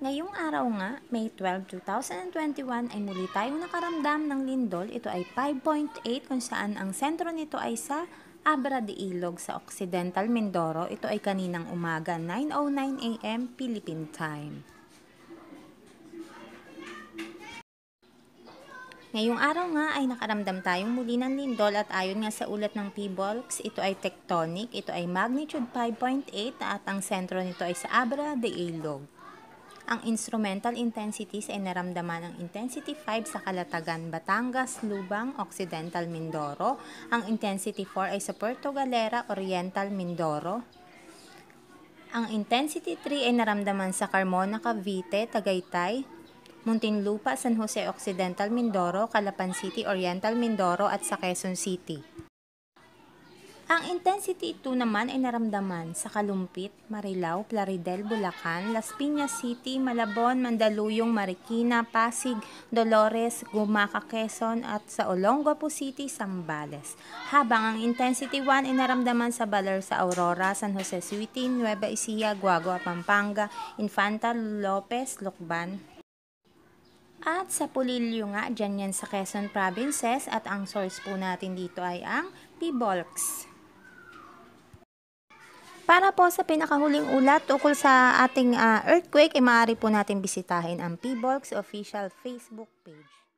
Ngayong araw nga, May 12, 2021 ay muli tayong nakaramdam ng lindol. Ito ay 5.8 kung saan ang sentro nito ay sa Abra de Ilog sa Occidental Mindoro. Ito ay kaninang umaga 9.09 a.m. Philippine Time. Ngayong araw nga ay nakaramdam tayong muli ng lindol at ayon nga sa ulat ng PBOLX, ito ay tectonic, ito ay magnitude 5.8 at ang sentro nito ay sa Abra de Ilog ang instrumental intensities ay naramdaman ng intensity 5 sa Kalatagan, Batangas, Lubang, Occidental Mindoro. Ang intensity 4 ay sa Puerto Galera, Oriental Mindoro. Ang intensity 3 ay naramdaman sa Carmona, Cavite, Tagaytay, Muntinlupa, San Jose Occidental Mindoro, Calapan City, Oriental Mindoro at sa Quezon City. Ang intensity ito naman ay naramdaman sa Kalumpit, Marilao, Plaridel, Bulacan, Las Piñas City, Malabon, Mandaluyong, Marikina, Pasig, Dolores, Gumaca, Quezon at sa Olongapo City, Sambales. Habang ang intensity 1 ay naramdaman sa Baler sa Aurora, San Jose City, Nueva Ecija, Guagua, Pampanga, Infanta, Lopez, Lucban. at sa Pulilyo nga, dyan yan sa Quezon Provinces at ang source po natin dito ay ang Pibolks. Para po sa pinakahuling ulat tungkol sa ating uh, earthquake, eh, maaari po natin bisitahin ang PBOX official Facebook page.